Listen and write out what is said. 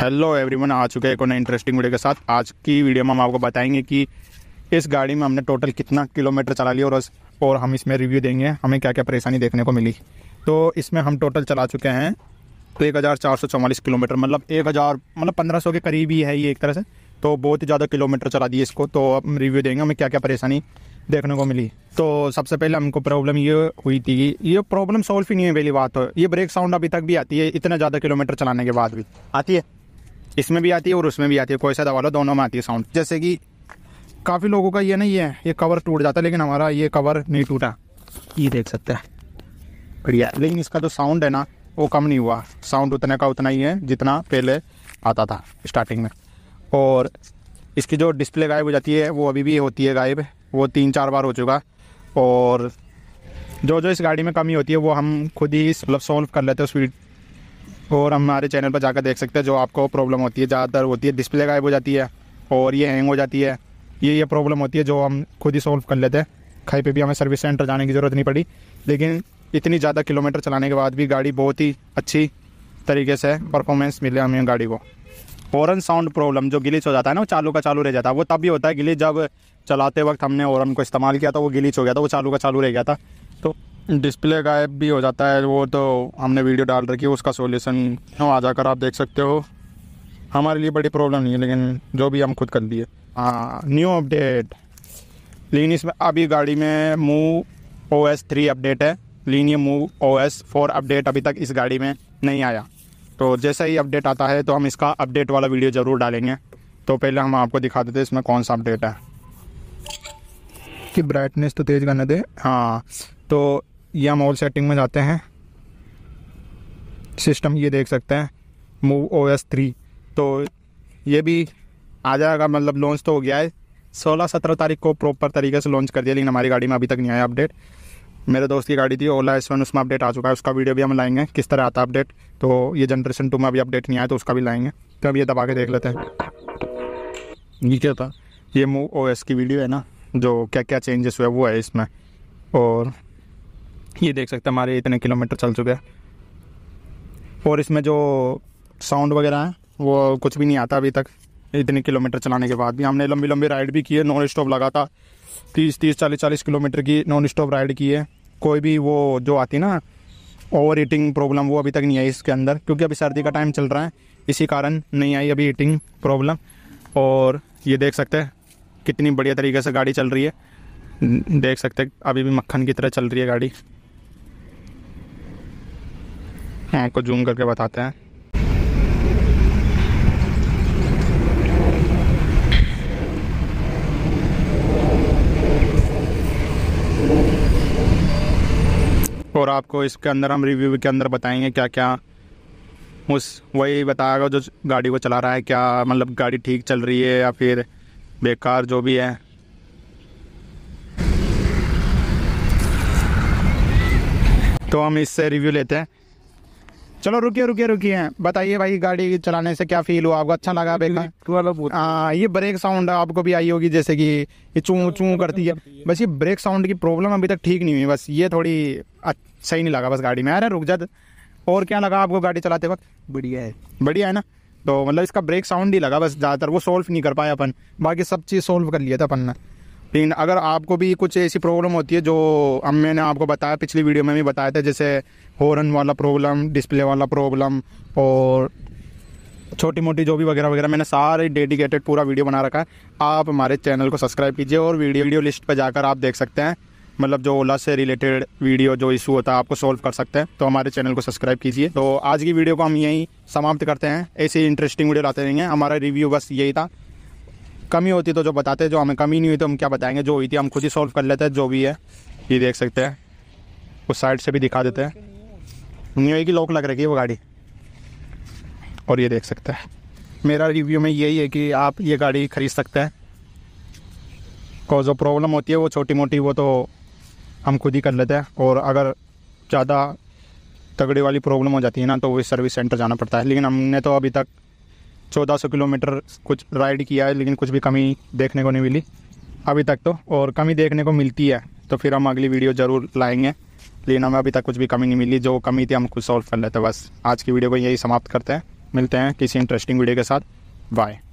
hello everyone आ चुके हैं एक और इंटरेस्टिंग वीडियो के साथ आज की वीडियो में हम आपको बताएंगे कि इस गाड़ी में हमने टोटल कितना किलोमीटर चला लिया और और हम इसमें रिव्यू देंगे हमें क्या क्या परेशानी देखने को मिली तो इसमें हम टोटल चला चुके हैं तो एक हज़ार चार सौ चौवालीस किलोमीटर मतलब एक हज़ार मतलब पंद्रह सौ के करीब ही है ये एक तरह से तो बहुत ही ज़्यादा किलोमीटर चला दिए इसको तो हम रिव्यू देंगे हमें क्या क्या परेशानी देखने को मिली तो सबसे पहले हमको प्रॉब्लम ये हुई थी ये प्रॉब्लम सॉल्व ही नहीं है पहली बात हो तो, ये ब्रेक साउंड अभी तक भी आती है इतना ज़्यादा किलोमीटर चलाने के बाद भी आती है इसमें भी आती है और उसमें भी आती है कोई सा दबा लो दोनों में आती है साउंड जैसे कि काफ़ी लोगों का ये नहीं है ये कवर टूट जाता है लेकिन हमारा ये कवर नहीं टूटा ये देख सकते हैं बढ़िया लेकिन इसका जो साउंड है ना वो कम नहीं हुआ साउंड उतने का उतना ही है जितना पहले आता था स्टार्टिंग में और इसकी जो डिस्प्ले गायब हो जाती है वो अभी भी होती है गायब वो तीन चार बार हो चुका और जो जो इस गाड़ी में कमी होती है वो हम खुद ही मतलब सॉल्व कर लेते हैं स्पीड और हमारे चैनल पर जाकर देख सकते हैं जो आपको प्रॉब्लम होती है ज़्यादातर होती है डिस्प्ले गायब हो जाती है और ये हैंग हो जाती है ये ये प्रॉब्लम होती है जो हम खुद ही सॉल्व कर लेते हैं खाई पे भी हमें सर्विस सेंटर जाने की ज़रूरत नहीं पड़ी लेकिन इतनी ज़्यादा किलोमीटर चलाने के बाद भी गाड़ी बहुत ही अच्छी तरीके से परफॉर्मेंस मिले हमें गाड़ी को हॉर्न साउंड प्रॉब्लम जो गिलीच हो जाता है ना वो चालू का चालू रह जाता है वो तब भी होता है गिलीच जब चलाते वक्त हमने हॉर्न को इस्तेमाल किया था वो गिलीच हो गया था वो चालू का चालू रह गया था तो डिस्प्ले गायब भी हो जाता है वो तो हमने वीडियो डाल रखी है उसका सोल्यूशन आ जाकर आप देख सकते हो हमारे लिए बड़ी प्रॉब्लम नहीं है लेकिन जो भी हम खुद कर दिए हाँ न्यू अपडेट लेकिन इसमें अभी गाड़ी में मूव ओ एस थ्री अपडेट है लेकिन ये मूव ओ एस फोर अपडेट अभी तक इस गाड़ी में नहीं आया तो जैसा ही अपडेट आता है तो हम इसका अपडेट वाला वीडियो ज़रूर डालेंगे तो पहले हम आपको दिखा देते इसमें कौन सा अपडेट है कि ब्राइटनेस तो तेज़ करने दे हाँ तो या ऑल सेटिंग में जाते हैं सिस्टम ये देख सकते हैं मूव ओ एस थ्री तो ये भी आ जाएगा मतलब लॉन्च तो हो गया है सोलह सत्रह तारीख को प्रॉपर तरीके से लॉन्च कर दिया लेकिन हमारी गाड़ी में अभी तक नहीं आया अपडेट मेरे दोस्त की गाड़ी थी ओला एस वन उसमें अपडेट आ चुका है उसका वीडियो भी हम लाएंगे किस तरह आता अपडेट तो ये जनरेशन टू में अभी अपडेट नहीं आया तो उसका भी लाएंगे तो अब ये दबा के देख लेते हैं ये क्या था ये मूव ओ एस की वीडियो है ना जो क्या क्या चेंजेस हुए वो है इसमें और ये देख सकते हैं हमारे इतने किलोमीटर चल चुके हैं और इसमें जो साउंड वगैरह है वो कुछ भी नहीं आता अभी तक इतने किलोमीटर चलाने के बाद भी हमने लंबी लंबी राइड भी की है नॉन स्टॉप था तीस तीस चालीस चालीस किलोमीटर की नॉन स्टॉप राइड की है कोई भी वो जो आती ना ओवर हीटिंग प्रॉब्लम वो अभी तक नहीं आई इसके अंदर क्योंकि अभी सर्दी का टाइम चल रहा है इसी कारण नहीं आई अभी हीटिंग प्रॉब्लम और ये देख सकते हैं कितनी बढ़िया तरीके से गाड़ी चल रही है देख सकते हैं अभी भी मक्खन की तरह चल रही है गाड़ी हाँ, आपको जूम करके बताते हैं और आपको इसके अंदर हम रिव्यू के अंदर बताएंगे क्या क्या उस वही बताएगा जो गाड़ी को चला रहा है क्या मतलब गाड़ी ठीक चल रही है या फिर बेकार जो भी है तो हम इससे रिव्यू लेते हैं चलो रुकिए रुकिए रुकिए बताइए भाई गाड़ी चलाने से क्या फील हुआ आपको अच्छा लगा ब्रेक हाँ ये ब्रेक साउंड आपको भी आई होगी जैसे कि ये चू हाँ, चू करती है बस ये ब्रेक साउंड की प्रॉब्लम अभी तक ठीक नहीं हुई बस ये थोड़ी सही नहीं लगा बस गाड़ी में अरे रुक जा और क्या लगा आपको गाड़ी चलाते वक्त बढ़िया है बढ़िया है ना तो मतलब इसका ब्रेक साउंड ही लगा बस ज़्यादातर वो सोल्व नहीं कर पाया अपन बाकी सब चीज़ सोल्व कर लिया था अपन ने लेकिन अगर आपको भी कुछ ऐसी प्रॉब्लम होती है जो हम मैंने आपको बताया पिछली वीडियो में भी बताया था जैसे हॉर्न वाला प्रॉब्लम डिस्प्ले वाला प्रॉब्लम और छोटी मोटी जो भी वगैरह वगैरह मैंने सारे डेडिकेटेड पूरा वीडियो बना रखा है आप हमारे चैनल को सब्सक्राइब कीजिए और वीडियो वीडियो लिस्ट पर जाकर आप देख सकते हैं मतलब जो ओला से रिलेटेड वीडियो जो इशू होता है आपको सॉल्व कर सकते हैं तो हमारे चैनल को सब्सक्राइब कीजिए तो आज की वीडियो को हम यहीं समाप्त करते हैं ऐसी इंटरेस्टिंग वीडियो लाते रहेंगे हमारा रिव्यू बस यही था कमी होती तो जो बताते जो हमें कमी नहीं हुई तो हम क्या बताएंगे जो हुई थी हम खुद ही सॉल्व कर लेते हैं जो भी है ये देख सकते हैं उस साइड से भी दिखा देते हैं न्यू की लॉक लग रही है वो गाड़ी और ये देख सकते हैं मेरा रिव्यू में यही है कि आप ये गाड़ी ख़रीद सकते हैं और जो प्रॉब्लम होती है वो छोटी मोटी वो तो हम खुद ही कर लेते हैं और अगर ज़्यादा तगड़ी वाली प्रॉब्लम हो जाती है ना तो वही सर्विस सेंटर जाना पड़ता है लेकिन हमने तो अभी तक 1400 किलोमीटर कुछ राइड किया है लेकिन कुछ भी कमी देखने को नहीं मिली अभी तक तो और कमी देखने को मिलती है तो फिर हम अगली वीडियो ज़रूर लाएंगे लेकिन हमें अभी तक कुछ भी कमी नहीं मिली जो कमी थी हम कुछ सॉल्व कर लेते बस आज की वीडियो को यही समाप्त करते हैं मिलते हैं किसी इंटरेस्टिंग वीडियो के साथ बाय